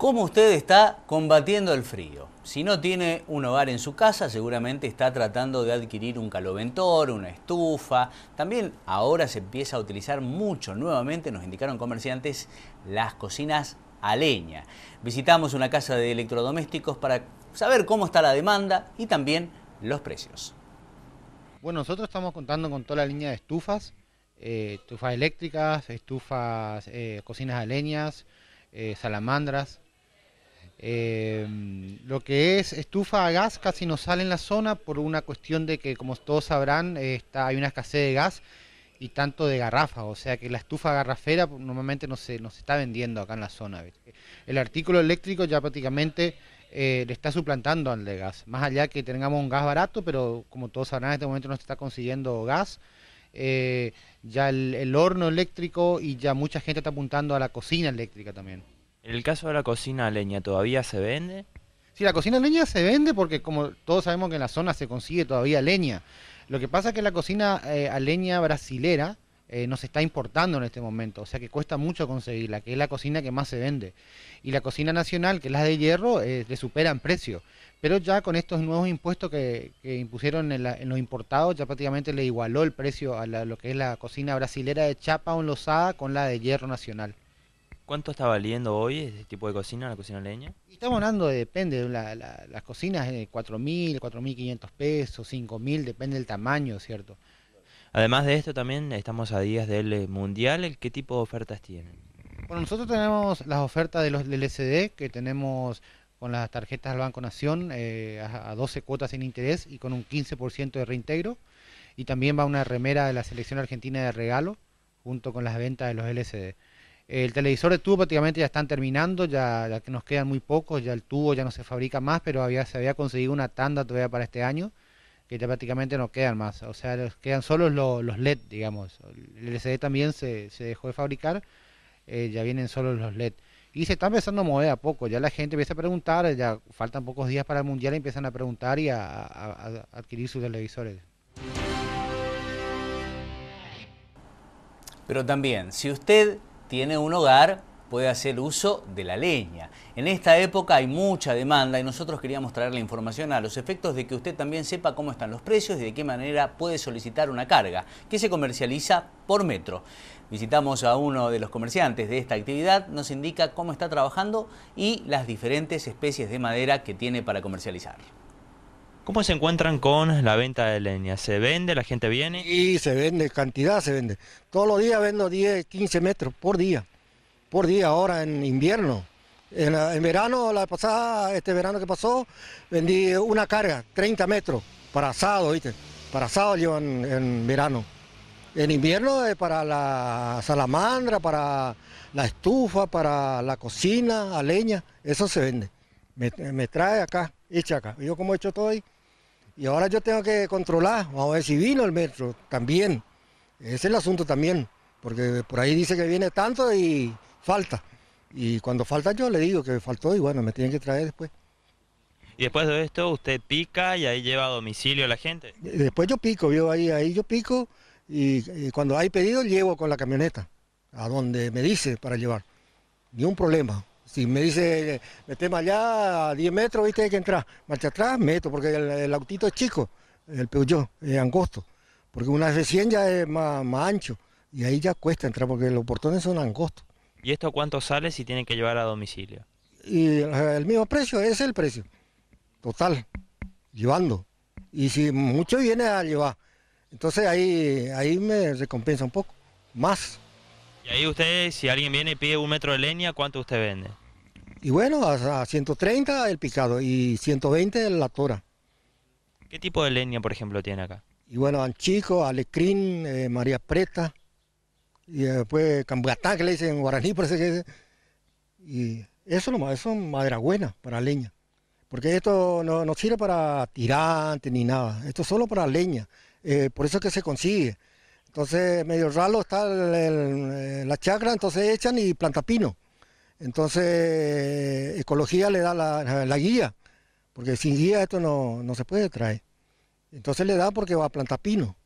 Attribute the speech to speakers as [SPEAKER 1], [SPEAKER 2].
[SPEAKER 1] ¿Cómo usted está combatiendo el frío? Si no tiene un hogar en su casa, seguramente está tratando de adquirir un caloventor, una estufa. También ahora se empieza a utilizar mucho, nuevamente nos indicaron comerciantes, las cocinas a leña. Visitamos una casa de electrodomésticos para saber cómo está la demanda y también los precios.
[SPEAKER 2] Bueno, nosotros estamos contando con toda la línea de estufas, eh, estufas eléctricas, estufas, eh, cocinas a leñas, eh, salamandras, Em, lo que es estufa a gas casi no sale en la zona por una cuestión de que, como todos sabrán, está, hay una escasez de gas y tanto de garrafas, o sea que la estufa garrafera normalmente no se, está vendiendo acá en la zona. El artículo eléctrico ya prácticamente eh, le está suplantando al de gas, más allá que tengamos un gas barato, pero como todos sabrán, en este momento no se está consiguiendo gas. Eh, ya el horno eléctrico y ya mucha gente está apuntando a la cocina eléctrica también.
[SPEAKER 3] En el caso de la cocina a leña, ¿todavía se vende? Sí, la cocina
[SPEAKER 2] a leña se vende porque como todos sabemos que en la zona se consigue todavía leña. Lo que pasa es que la cocina eh, a leña brasilera nos eh, no se está importando en este momento, o sea que cuesta mucho conseguirla, que es la cocina que más se vende. Y la cocina nacional, que es la de hierro, eh, le supera en precio. Pero ya con estos nuevos impuestos que, impusieron en, los importados, ya prácticamente le igualó el precio a lo que es la cocina brasilera de chapa o enlosada con la de hierro nacional.
[SPEAKER 3] ¿Cuánto está valiendo hoy este tipo de cocina, la cocina leña?
[SPEAKER 2] Estamos hablando, de, depende, las cocinas de 4.000, 4.500 pesos, 5.000, depende del tamaño, ¿cierto?
[SPEAKER 3] Además de esto también estamos a días del eh, Mundial, ¿qué tipo de ofertas tienen?
[SPEAKER 2] Bueno, nosotros tenemos las ofertas de los, del que tenemos con las tarjetas del Banco Nación eh, a, 12 cuotas sin interés y con un 15% de reintegro. Y también va una remera de la selección argentina de regalo junto con las ventas de los LCD. El televisor de tubo prácticamente ya están terminando, ya, que nos quedan muy pocos, ya el tubo ya no se fabrica más, pero había, se había conseguido una tanda todavía para este año, que ya prácticamente no quedan más. O sea, quedan solo los, LED, digamos. El LCD también se, dejó de fabricar, eh, ya vienen solo los LED. Y se está empezando a mover a poco, ya la gente empieza a preguntar, ya faltan pocos días para el mundial, y empiezan a preguntar y a
[SPEAKER 1] adquirir sus televisores. Pero también, si usted tiene un hogar puede hacer uso de la leña. En esta época hay mucha demanda y nosotros queríamos traer la información a los efectos de que usted también sepa cómo están los precios y de qué manera puede solicitar una carga que se comercializa por metro. Visitamos a uno de los comerciantes de esta actividad, nos indica cómo está trabajando y las diferentes especies de madera que tiene para comercializar. ¿Cómo se
[SPEAKER 3] encuentran con la venta de leña? ¿Se vende? ¿La gente viene? Y se vende, cantidad se vende.
[SPEAKER 4] Todos los días vendo 10, 15 metros por día. Por día ahora en invierno. En, verano, la pasada, este verano que pasó, vendí una carga, 30 metros, para asado, ¿viste? Para asado llevan en verano. En invierno es para la salamandra, para la estufa, para la cocina, a leña, eso se vende. Me, me trae acá, hecha acá. Yo como he hecho todo ahí. Y ahora yo tengo que controlar, vamos a vino el metro también. Ese es el asunto también, porque por ahí dice que viene tanto y falta. Y cuando falta yo le digo que faltó y bueno, me tienen que traer después.
[SPEAKER 3] Y después de esto usted pica y ahí lleva a domicilio a la gente. Después
[SPEAKER 4] yo pico, yo ahí, ahí yo pico y, y cuando hay pedido llevo con la camioneta a donde me dice para llevar. Ni un problema. Si me dice, meteme allá a 10 metros, viste, hay que entrar. Marcha atrás, meto, porque el, autito es chico, el Peugeot, es angosto. Porque una recién ya es más, ancho. Y ahí ya cuesta entrar, porque los portones son angostos.
[SPEAKER 3] ¿Y esto cuánto sale si tienen que llevar a domicilio?
[SPEAKER 4] Y eh, el mismo precio, es el precio. Total, llevando. Y si mucho viene a llevar. Entonces ahí, ahí me recompensa un poco.
[SPEAKER 3] Más. Y ahí usted, si alguien viene y pide un metro de leña, ¿cuánto usted vende?
[SPEAKER 4] Y bueno, a, 130 el picado y 120 la tora.
[SPEAKER 3] ¿Qué tipo de leña, por ejemplo, tiene acá?
[SPEAKER 4] Y bueno, Anchico, Alecrín, eh, María Preta, y después eh, camburata, que le dicen guaraní, por que Y eso no, eso es madera buena para leña. Porque esto no, sirve para tirante ni nada, esto es solo para leña. Eh, por eso es que se consigue. Entonces, medio ralo está eh, la chacra, entonces echan y planta pino. Entonces, eh, ecología le da la, guía, porque sin guía esto no, no se puede traer. Entonces le da porque va a plantar pino.